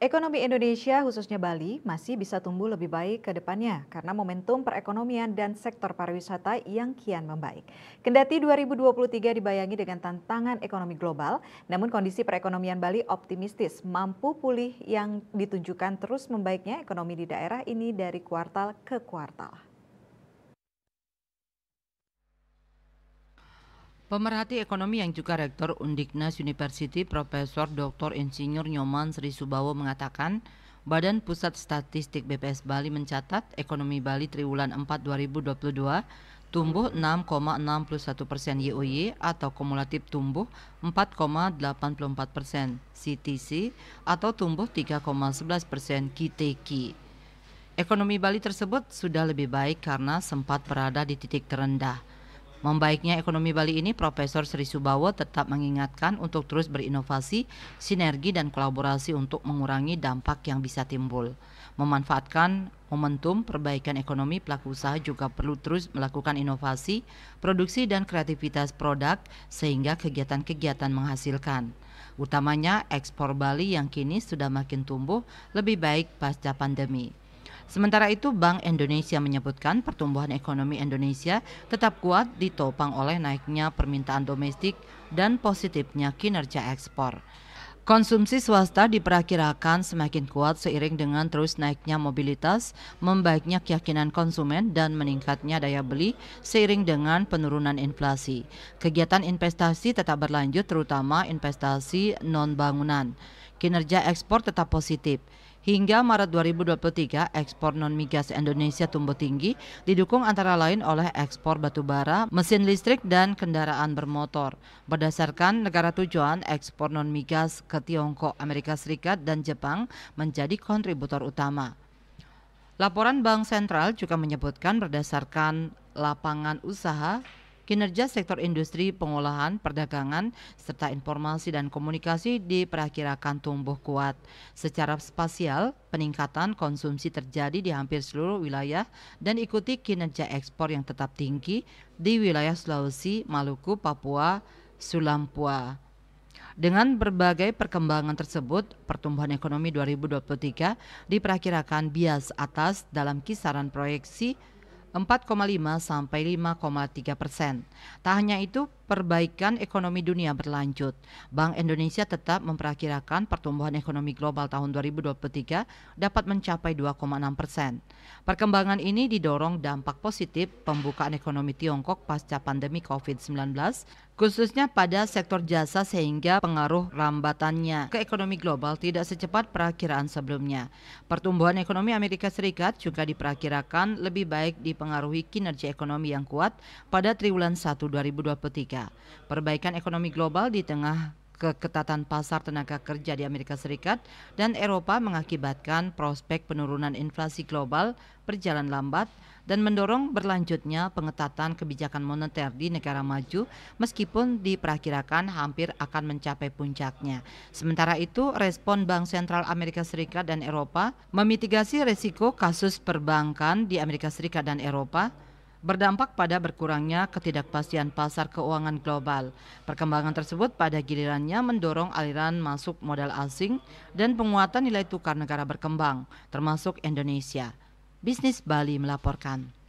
Ekonomi Indonesia, khususnya Bali, masih bisa tumbuh lebih baik ke depannya karena momentum perekonomian dan sektor pariwisata yang kian membaik. Kendati 2023 dibayangi dengan tantangan ekonomi global, namun kondisi perekonomian Bali optimistis mampu pulih yang ditunjukkan terus membaiknya ekonomi di daerah ini dari kuartal ke kuartal. Pemerhati ekonomi yang juga rektor Undiknas University Profesor Dr. Insinyur Nyoman Sri Subawo mengatakan, Badan Pusat Statistik BPS Bali mencatat ekonomi Bali triwulan 4 2022 tumbuh 6,61 persen YOY atau kumulatif tumbuh 4,84 persen CTC atau tumbuh 3,11 persen KTK. Ekonomi Bali tersebut sudah lebih baik karena sempat berada di titik terendah. Membaiknya ekonomi Bali ini, Profesor Sri Subawo tetap mengingatkan untuk terus berinovasi, sinergi dan kolaborasi untuk mengurangi dampak yang bisa timbul. Memanfaatkan momentum perbaikan ekonomi, pelaku usaha juga perlu terus melakukan inovasi, produksi dan kreativitas produk sehingga kegiatan-kegiatan menghasilkan. Utamanya ekspor Bali yang kini sudah makin tumbuh lebih baik pasca pandemi. Sementara itu, Bank Indonesia menyebutkan pertumbuhan ekonomi Indonesia tetap kuat ditopang oleh naiknya permintaan domestik dan positifnya kinerja ekspor. Konsumsi swasta diperkirakan semakin kuat seiring dengan terus naiknya mobilitas, membaiknya keyakinan konsumen, dan meningkatnya daya beli seiring dengan penurunan inflasi. Kegiatan investasi tetap berlanjut terutama investasi non-bangunan. Kinerja ekspor tetap positif. Hingga Maret 2023, ekspor non-migas Indonesia tumbuh tinggi, didukung antara lain oleh ekspor batubara, mesin listrik, dan kendaraan bermotor. Berdasarkan negara tujuan, ekspor non-migas ke Tiongkok, Amerika Serikat, dan Jepang menjadi kontributor utama. Laporan Bank Sentral juga menyebutkan berdasarkan lapangan usaha kinerja sektor industri pengolahan, perdagangan, serta informasi dan komunikasi diperkirakan tumbuh kuat. Secara spasial, peningkatan konsumsi terjadi di hampir seluruh wilayah dan ikuti kinerja ekspor yang tetap tinggi di wilayah Sulawesi, Maluku, Papua, Sulampua. Dengan berbagai perkembangan tersebut, pertumbuhan ekonomi 2023 diperkirakan bias atas dalam kisaran proyeksi 4,5 sampai 5,3 persen. Tak hanya itu, perbaikan ekonomi dunia berlanjut. Bank Indonesia tetap memperkirakan pertumbuhan ekonomi global tahun 2023 dapat mencapai 2,6 persen. Perkembangan ini didorong dampak positif pembukaan ekonomi Tiongkok pasca pandemi COVID-19, khususnya pada sektor jasa sehingga pengaruh rambatannya ke ekonomi global tidak secepat perakiraan sebelumnya. Pertumbuhan ekonomi Amerika Serikat juga diperkirakan lebih baik dipengaruhi kinerja ekonomi yang kuat pada triwulan 1 2023 Perbaikan ekonomi global di tengah keketatan pasar tenaga kerja di Amerika Serikat dan Eropa mengakibatkan prospek penurunan inflasi global berjalan lambat dan mendorong berlanjutnya pengetatan kebijakan moneter di negara maju meskipun diperkirakan hampir akan mencapai puncaknya. Sementara itu, respon Bank Sentral Amerika Serikat dan Eropa memitigasi risiko kasus perbankan di Amerika Serikat dan Eropa berdampak pada berkurangnya ketidakpastian pasar keuangan global. Perkembangan tersebut pada gilirannya mendorong aliran masuk modal asing dan penguatan nilai tukar negara berkembang, termasuk Indonesia. Bisnis Bali melaporkan.